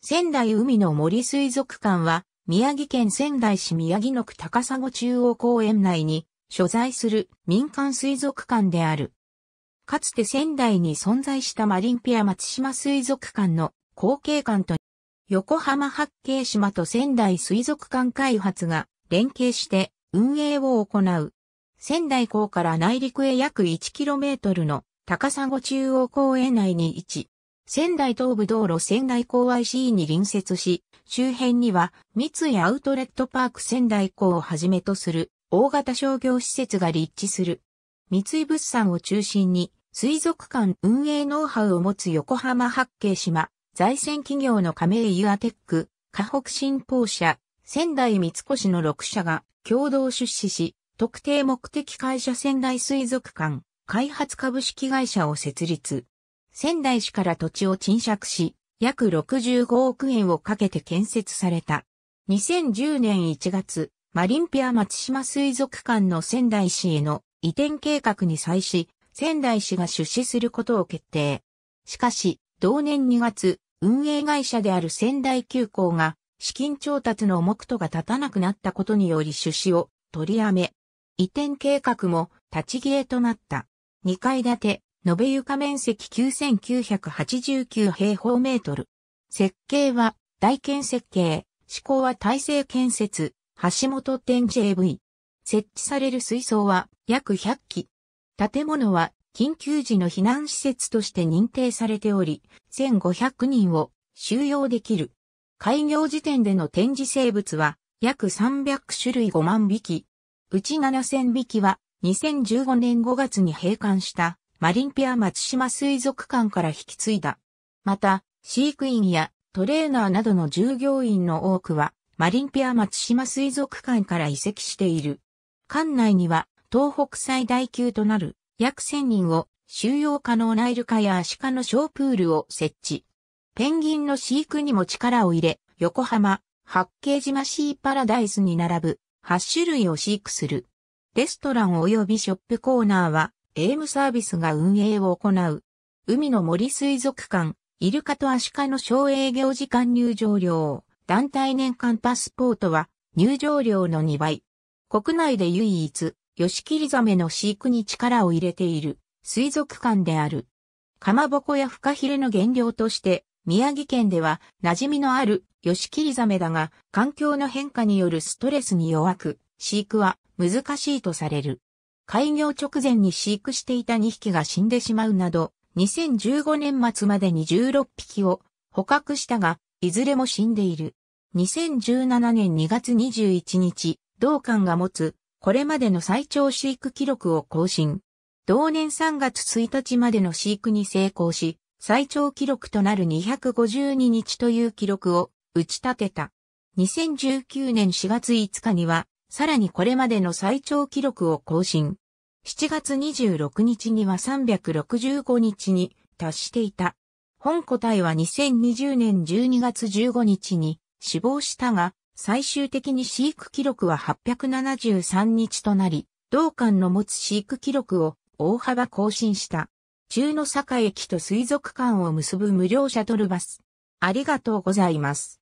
仙台海の森水族館は、宮城県仙台市宮城野区高砂中央公園内に所在する民間水族館である。かつて仙台に存在したマリンピア松島水族館の後継館と横浜八景島と仙台水族館開発が連携して運営を行う。仙台港から内陸へ約 1km の高砂中央公園内に位置。仙台東部道路仙台港 IC に隣接し、周辺には三井アウトレットパーク仙台港をはじめとする大型商業施設が立地する。三井物産を中心に水族館運営ノウハウを持つ横浜八景島、財船企業の加盟ユアテック、河北新報社、仙台三越の6社が共同出資し、特定目的会社仙台水族館、開発株式会社を設立。仙台市から土地を賃借し、約65億円をかけて建設された。2010年1月、マリンピア松島水族館の仙台市への移転計画に際し、仙台市が出資することを決定。しかし、同年2月、運営会社である仙台急行が、資金調達の目途が立たなくなったことにより出資を取りやめ、移転計画も立ち消えとなった。2階建て、延べ床面積9989平方メートル。設計は、大建設計、施工は体制建設、橋本店 JV。設置される水槽は約100基。建物は緊急時の避難施設として認定されており、1500人を収容できる。開業時点での展示生物は約300種類5万匹。うち7000匹は2015年5月に閉館したマリンピア松島水族館から引き継いだ。また、飼育員やトレーナーなどの従業員の多くは、マリンピア松島水族館から移籍している。館内には、東北最大級となる約1000人を収容可能なイルカやアシカのショープールを設置。ペンギンの飼育にも力を入れ、横浜、八景島シーパラダイスに並ぶ8種類を飼育する。レストラン及びショップコーナーはエームサービスが運営を行う。海の森水族館、イルカとアシカの小営業時間入場料。団体年間パスポートは入場料の2倍。国内で唯一、ヨシキリザメの飼育に力を入れている水族館である。かまぼこやフカヒレの原料として、宮城県では馴染みのあるヨシキリザメだが、環境の変化によるストレスに弱く、飼育は難しいとされる。開業直前に飼育していた2匹が死んでしまうなど、2015年末までに16匹を捕獲したが、いずれも死んでいる。2017年2月21日、同館が持つ、これまでの最長飼育記録を更新。同年3月1日までの飼育に成功し、最長記録となる252日という記録を打ち立てた。2019年4月5日にはさらにこれまでの最長記録を更新。7月26日には365日に達していた。本個体は2020年12月15日に死亡したが、最終的に飼育記録は873日となり、同館の持つ飼育記録を大幅更新した。中野坂駅と水族館を結ぶ無料シャトルバス。ありがとうございます。